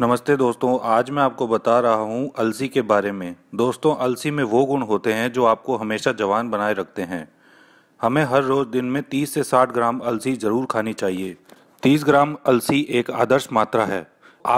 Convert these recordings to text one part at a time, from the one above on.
नमस्ते दोस्तों आज मैं आपको बता रहा हूँ अलसी के बारे में दोस्तों अलसी में वो गुण होते हैं जो आपको हमेशा जवान बनाए रखते हैं हमें हर रोज़ दिन में 30 से 60 ग्राम अलसी ज़रूर खानी चाहिए 30 ग्राम अलसी एक आदर्श मात्रा है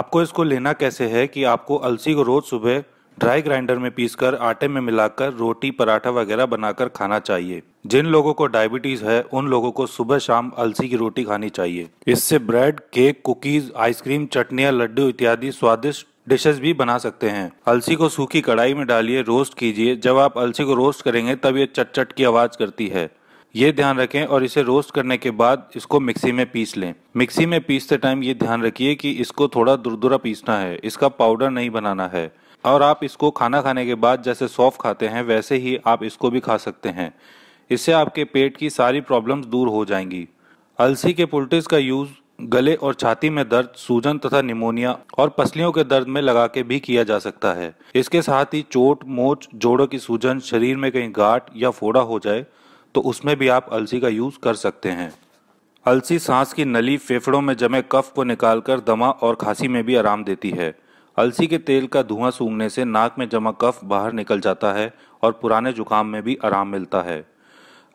आपको इसको लेना कैसे है कि आपको अलसी को रोज़ सुबह ड्राई ग्राइंडर में पीसकर आटे में मिलाकर रोटी पराठा वगैरह बनाकर खाना चाहिए जिन लोगों को डायबिटीज़ है उन लोगों को सुबह शाम अलसी की रोटी खानी चाहिए इससे ब्रेड केक कुकीज़ आइसक्रीम चटनियाँ लड्डू इत्यादि स्वादिष्ट डिशेस भी बना सकते हैं अलसी को सूखी कढ़ाई में डालिए रोस्ट कीजिए जब आप अलसी को रोस्ट करेंगे तब ये चटचट की आवाज़ करती है ये ध्यान रखें और इसे रोस्ट करने के बाद इसको मिक्सी में पीस लें मिक्सी में पीसते टाइम ये ध्यान रखिए कि इसको थोड़ा दुरदुरा पीसना है इसका पाउडर नहीं बनाना है और आप इसको खाना खाने के बाद जैसे सौफ खाते हैं वैसे ही आप इसको भी खा सकते हैं इससे आपके पेट की सारी प्रॉब्लम्स दूर हो जाएंगी अलसी के पुलटिस का यूज़ गले और छाती में दर्द सूजन तथा निमोनिया और पसलियों के दर्द में लगा के भी किया जा सकता है इसके साथ ही चोट मोच जोड़ों की सूजन शरीर में कहीं गांठ या फोड़ा हो जाए तो उसमें भी आप अलसी का यूज़ कर सकते हैं अलसी सांस की नली फेफड़ों में जमे कफ को निकालकर दमा और खांसी में भी आराम देती है अलसी के तेल का धुआं सूंघने से नाक में जमा कफ बाहर निकल जाता है और पुराने जुकाम में भी आराम मिलता है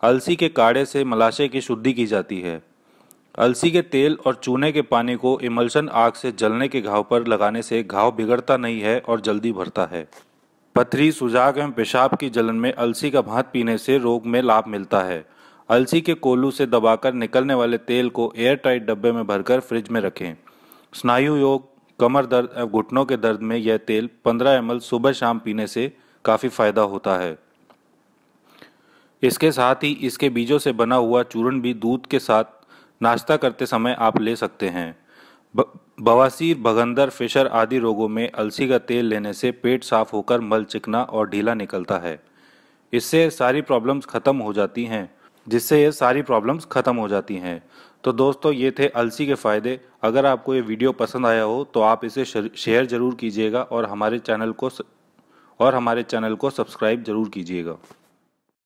अलसी के काढ़े से मलाशय की शुद्धि की जाती है अलसी के तेल और चूने के पानी को इमल्शन आग से जलने के घाव पर लगाने से घाव बिगड़ता नहीं है और जल्दी भरता है पथरी सुजाग एवं पेशाब की जलन में अलसी का भात पीने से रोग में लाभ मिलता है अलसी के कोलू से दबाकर निकलने वाले तेल को एयर टाइट डब्बे में भरकर फ्रिज में रखें स्नायु योग कमर दर्द एवं घुटनों के दर्द में यह तेल 15 एम सुबह शाम पीने से काफ़ी फ़ायदा होता है इसके साथ ही इसके बीजों से बना हुआ चूर्ण भी दूध के साथ नाश्ता करते समय आप ले सकते हैं बवासीर भगंदर फिशर आदि रोगों में अलसी का तेल लेने से पेट साफ होकर मल चिकना और ढीला निकलता है इससे सारी प्रॉब्लम्स ख़त्म हो जाती हैं जिससे ये सारी प्रॉब्लम्स ख़त्म हो जाती हैं तो दोस्तों ये थे अलसी के फ़ायदे अगर आपको ये वीडियो पसंद आया हो तो आप इसे शेयर ज़रूर कीजिएगा और हमारे चैनल को और हमारे चैनल को सब्सक्राइब ज़रूर कीजिएगा